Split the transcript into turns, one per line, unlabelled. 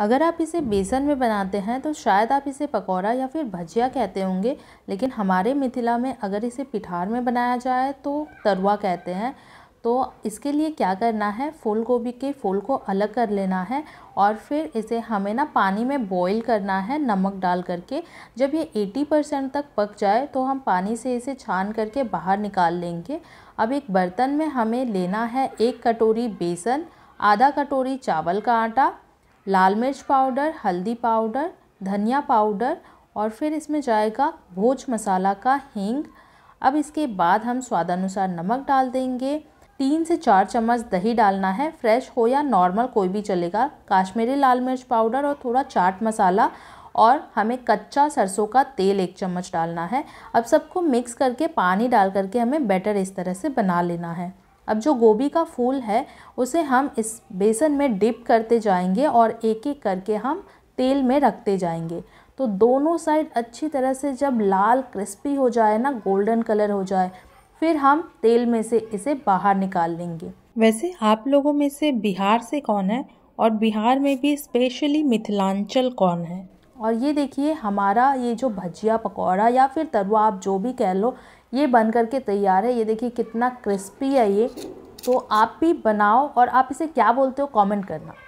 अगर आप इसे बेसन में बनाते हैं तो शायद आप इसे पकौड़ा या फिर भजिया कहते होंगे लेकिन हमारे मिथिला में अगर इसे पिठार में बनाया जाए तो तरुआ कहते हैं तो इसके लिए क्या करना है फूल गोभी के फूल को अलग कर लेना है और फिर इसे हमें ना पानी में बॉईल करना है नमक डाल करके जब ये 80 परसेंट तक पक जाए तो हम पानी से इसे छान करके बाहर निकाल लेंगे अब एक बर्तन में हमें लेना है एक कटोरी बेसन आधा कटोरी चावल का आटा लाल मिर्च पाउडर हल्दी पाउडर धनिया पाउडर और फिर इसमें जाएगा भोज मसाला का हींग अब इसके बाद हम स्वादानुसार नमक डाल देंगे तीन से चार चम्मच दही डालना है फ्रेश हो या नॉर्मल कोई भी चलेगा काश्मीरी लाल मिर्च पाउडर और थोड़ा चाट मसाला और हमें कच्चा सरसों का तेल एक चम्मच डालना है अब सबको मिक्स करके पानी डाल करके हमें बैटर इस तरह से बना लेना है अब जो गोभी का फूल है उसे हम इस बेसन में डिप करते जाएंगे और एक एक करके हम तेल में रखते जाएंगे तो दोनों साइड अच्छी तरह से जब लाल क्रिस्पी हो जाए ना गोल्डन कलर हो जाए फिर हम तेल में से इसे बाहर निकाल लेंगे वैसे आप लोगों में से बिहार से कौन है और बिहार में भी स्पेशली मिथिलांचल कौन है और ये देखिए हमारा ये जो भजिया पकौड़ा या फिर तरुआ आप जो भी कह लो ये बन करके तैयार है ये देखिए कितना क्रिस्पी है ये तो आप भी बनाओ और आप इसे क्या बोलते हो कमेंट करना